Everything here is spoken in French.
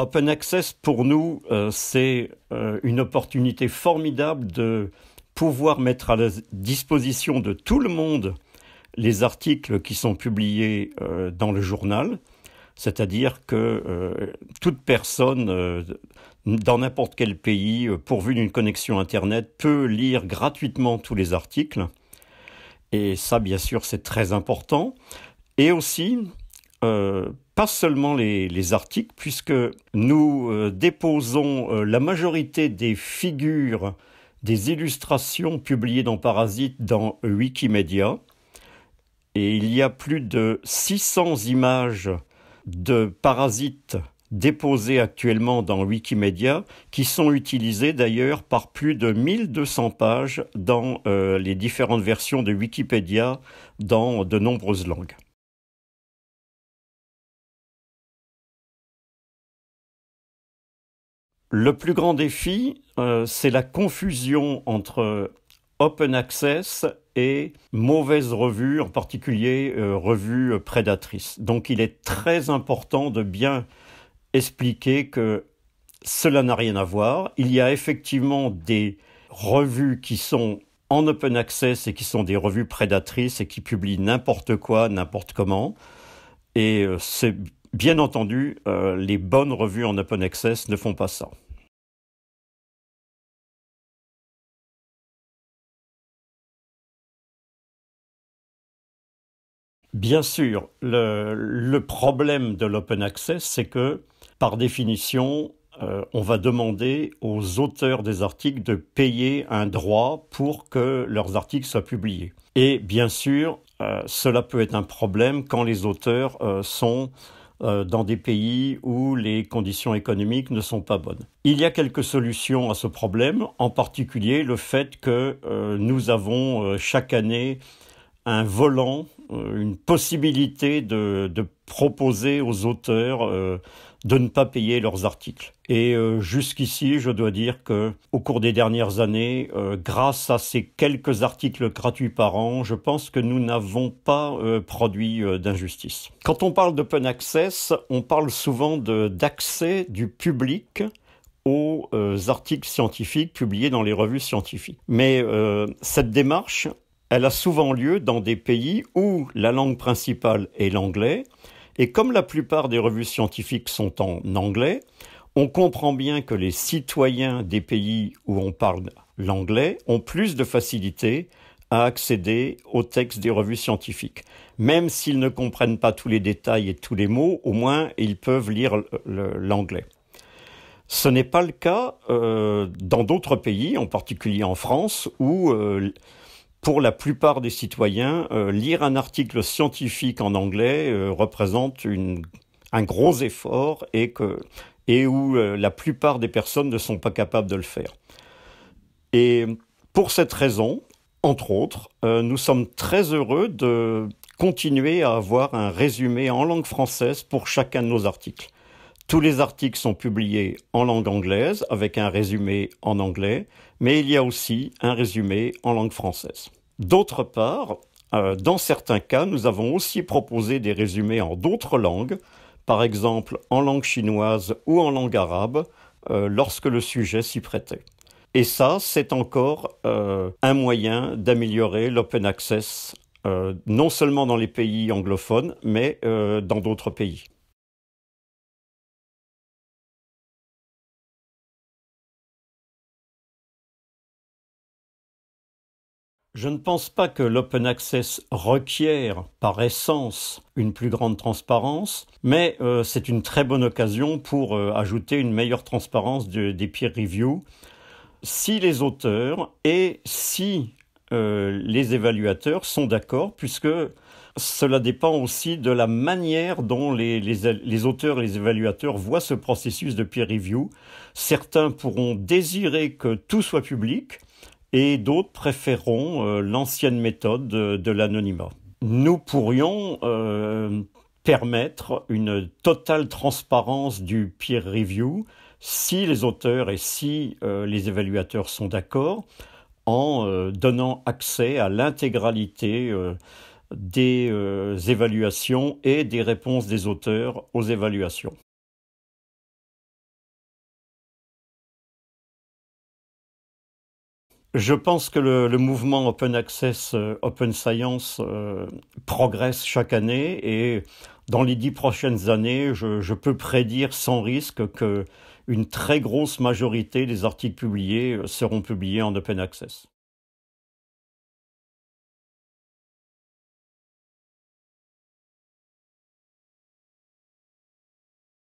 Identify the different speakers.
Speaker 1: Open Access, pour nous, euh, c'est euh, une opportunité formidable
Speaker 2: de pouvoir mettre à la disposition de tout le monde les articles qui sont publiés euh, dans le journal, c'est-à-dire que toute personne dans n'importe quel pays, pourvu d'une connexion Internet, peut lire gratuitement tous les articles. Et ça, bien sûr, c'est très important. Et aussi, euh, pas seulement les, articles, puisque nous euh, déposons euh, la majorité des figures, des illustrations publiées dans Parasite dans Wikimedia. Et il y a plus de 600 images de Parasite déposées actuellement dans Wikimedia, qui sont utilisées d'ailleurs par plus de 1200
Speaker 1: pages dans les différentes versions de Wikipédia dans de nombreuses langues. Le plus grand défi, euh, c'est la confusion
Speaker 2: entre euh, open access et mauvaise revue, en particulier revues revue prédatrice. Donc il est très important de bien expliquer que cela n'a rien à voir. Il y a effectivement des revues qui sont en open access et qui sont des revues prédatrices et qui publient n'importe quoi, n'importe comment. Et euh, c'est Bien entendu, euh, les bonnes revues
Speaker 1: en open access ne font pas ça. Bien sûr, le, problème de l'open access, c'est que, par
Speaker 2: définition, euh, on va demander aux auteurs des articles de payer un droit pour que leurs articles soient publiés. Et bien sûr, euh, cela peut être un problème quand les auteurs sont euh, dans des pays où les conditions économiques ne sont pas bonnes. Il y a quelques solutions à ce problème, en particulier le fait que euh, nous avons euh, chaque année un volant, une possibilité de, proposer aux auteurs de ne pas payer leurs articles. Et euh, jusqu'ici, je dois dire que au cours des dernières années, euh, grâce à ces quelques articles gratuits par an, je pense que nous n'avons pas euh, produit d'injustice. Quand on parle d'open access, on parle souvent d'accès du public aux articles scientifiques publiés dans les revues scientifiques. Mais cette démarche, elle a souvent lieu dans des pays où la langue principale est l'anglais, et comme la plupart des revues scientifiques sont en anglais, on comprend bien que les citoyens des pays où on parle l'anglais ont plus de facilité à accéder aux textes des revues scientifiques. Même s'ils ne comprennent pas tous les détails et tous les mots, au moins ils peuvent lire l'anglais. Ce n'est pas le cas euh, dans d'autres pays, en particulier en France, où euh, pour la plupart des citoyens, euh, lire un article scientifique en anglais euh, représente un gros effort et, que, et où euh, la plupart des personnes ne sont pas capables de le faire. Et pour cette raison, entre autres, nous sommes très heureux de continuer à avoir un résumé en langue française pour chacun de nos articles. Tous les articles sont publiés en langue anglaise avec un résumé en anglais, mais il y a aussi un résumé en langue française. D'autre part, euh, dans certains cas, nous avons aussi proposé des résumés en d'autres langues, par exemple en langue chinoise ou en langue arabe, euh, lorsque le sujet s'y prêtait. Et ça, c'est encore euh, un moyen d'améliorer l'open access, non seulement dans les pays
Speaker 1: anglophones, mais dans d'autres pays. Je ne pense pas que l'open access requiert par
Speaker 2: essence une plus grande transparence, mais euh, c'est une très bonne occasion pour euh, ajouter une meilleure transparence des peer reviews si les auteurs et si euh, les évaluateurs sont d'accord, puisque cela dépend aussi de la manière dont les, auteurs et les évaluateurs voient ce processus de peer review. Certains pourront désirer que tout soit public, et d'autres préféreront euh, l'ancienne méthode euh, de, l'anonymat. Nous pourrions euh, permettre une totale transparence du peer review si les auteurs et si les évaluateurs sont d'accord en donnant accès à l'intégralité des
Speaker 1: évaluations et des réponses des auteurs aux évaluations. Je pense que le, mouvement Open Access, euh, Open Science euh, progresse
Speaker 2: chaque année et dans les dix prochaines années, je, je, peux prédire sans risque
Speaker 1: que une très grosse majorité des articles publiés euh, seront publiés en Open Access.